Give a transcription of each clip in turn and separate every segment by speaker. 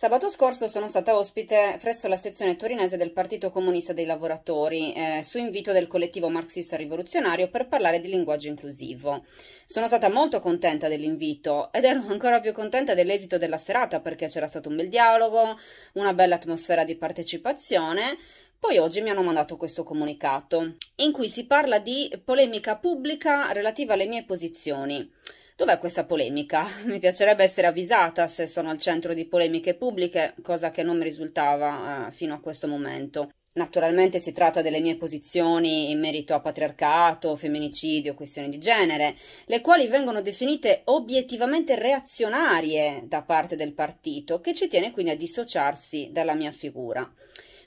Speaker 1: Sabato scorso sono stata ospite presso la sezione torinese del Partito Comunista dei Lavoratori eh, su invito del collettivo marxista rivoluzionario per parlare di linguaggio inclusivo. Sono stata molto contenta dell'invito ed ero ancora più contenta dell'esito della serata perché c'era stato un bel dialogo, una bella atmosfera di partecipazione poi oggi mi hanno mandato questo comunicato in cui si parla di polemica pubblica relativa alle mie posizioni. Dov'è questa polemica? Mi piacerebbe essere avvisata se sono al centro di polemiche pubbliche, cosa che non mi risultava eh, fino a questo momento. Naturalmente si tratta delle mie posizioni in merito a patriarcato, femminicidio, questioni di genere, le quali vengono definite obiettivamente reazionarie da parte del partito, che ci tiene quindi a dissociarsi dalla mia figura.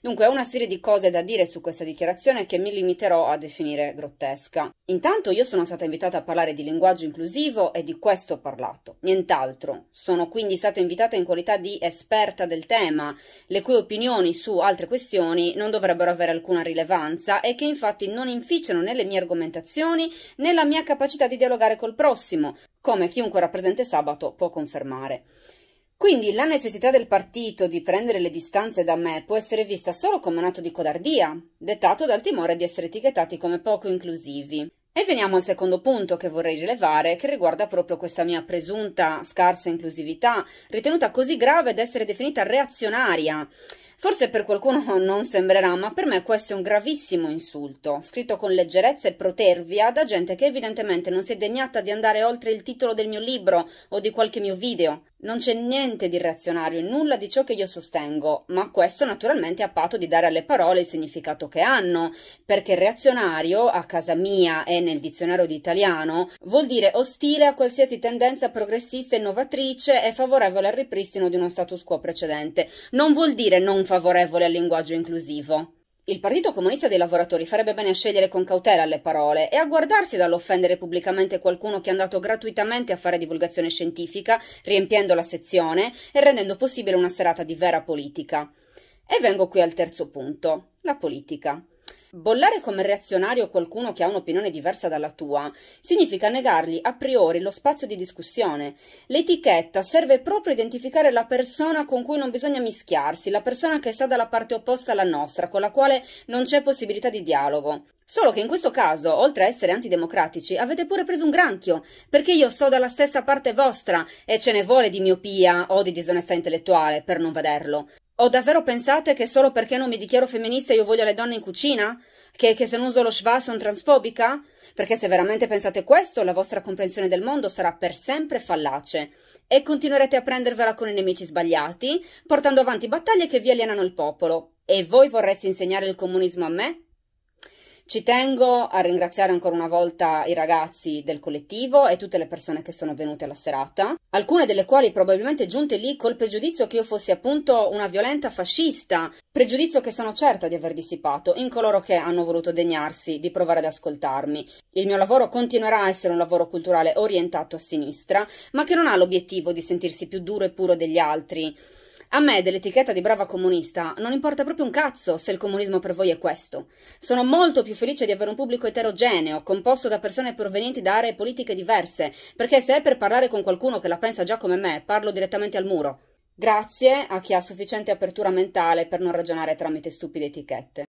Speaker 1: Dunque, ho una serie di cose da dire su questa dichiarazione che mi limiterò a definire grottesca. Intanto io sono stata invitata a parlare di linguaggio inclusivo e di questo ho parlato, nient'altro. Sono quindi stata invitata in qualità di esperta del tema, le cui opinioni su altre questioni non dovrebbero avere alcuna rilevanza e che infatti non inficiano né le mie argomentazioni né la mia capacità di dialogare col prossimo, come chiunque era presente sabato può confermare. Quindi la necessità del partito di prendere le distanze da me può essere vista solo come un atto di codardia, dettato dal timore di essere etichettati come poco inclusivi. E veniamo al secondo punto che vorrei rilevare, che riguarda proprio questa mia presunta scarsa inclusività, ritenuta così grave da essere definita reazionaria. Forse per qualcuno non sembrerà, ma per me questo è un gravissimo insulto, scritto con leggerezza e protervia da gente che evidentemente non si è degnata di andare oltre il titolo del mio libro o di qualche mio video. Non c'è niente di reazionario in nulla di ciò che io sostengo, ma questo naturalmente a patto di dare alle parole il significato che hanno, perché reazionario, a casa mia e nel dizionario di italiano, vuol dire ostile a qualsiasi tendenza progressista innovatrice e favorevole al ripristino di uno status quo precedente, non vuol dire non favorevole al linguaggio inclusivo. Il Partito Comunista dei Lavoratori farebbe bene a scegliere con cautela le parole e a guardarsi dall'offendere pubblicamente qualcuno che è andato gratuitamente a fare divulgazione scientifica, riempiendo la sezione e rendendo possibile una serata di vera politica. E vengo qui al terzo punto, la politica. Bollare come reazionario qualcuno che ha un'opinione diversa dalla tua significa negargli a priori lo spazio di discussione. L'etichetta serve proprio a identificare la persona con cui non bisogna mischiarsi, la persona che sta dalla parte opposta alla nostra, con la quale non c'è possibilità di dialogo. Solo che in questo caso, oltre a essere antidemocratici, avete pure preso un granchio, perché io sto dalla stessa parte vostra e ce ne vuole di miopia o di disonestà intellettuale per non vederlo. O davvero pensate che solo perché non mi dichiaro femminista io voglio le donne in cucina? Che, che se non uso lo schwa sono transfobica? Perché se veramente pensate questo, la vostra comprensione del mondo sarà per sempre fallace e continuerete a prendervela con i nemici sbagliati, portando avanti battaglie che vi alienano il popolo. E voi vorreste insegnare il comunismo a me? Ci tengo a ringraziare ancora una volta i ragazzi del collettivo e tutte le persone che sono venute alla serata, alcune delle quali probabilmente giunte lì col pregiudizio che io fossi appunto una violenta fascista, pregiudizio che sono certa di aver dissipato in coloro che hanno voluto degnarsi di provare ad ascoltarmi. Il mio lavoro continuerà a essere un lavoro culturale orientato a sinistra, ma che non ha l'obiettivo di sentirsi più duro e puro degli altri a me dell'etichetta di brava comunista non importa proprio un cazzo se il comunismo per voi è questo. Sono molto più felice di avere un pubblico eterogeneo, composto da persone provenienti da aree politiche diverse, perché se è per parlare con qualcuno che la pensa già come me, parlo direttamente al muro. Grazie a chi ha sufficiente apertura mentale per non ragionare tramite stupide etichette.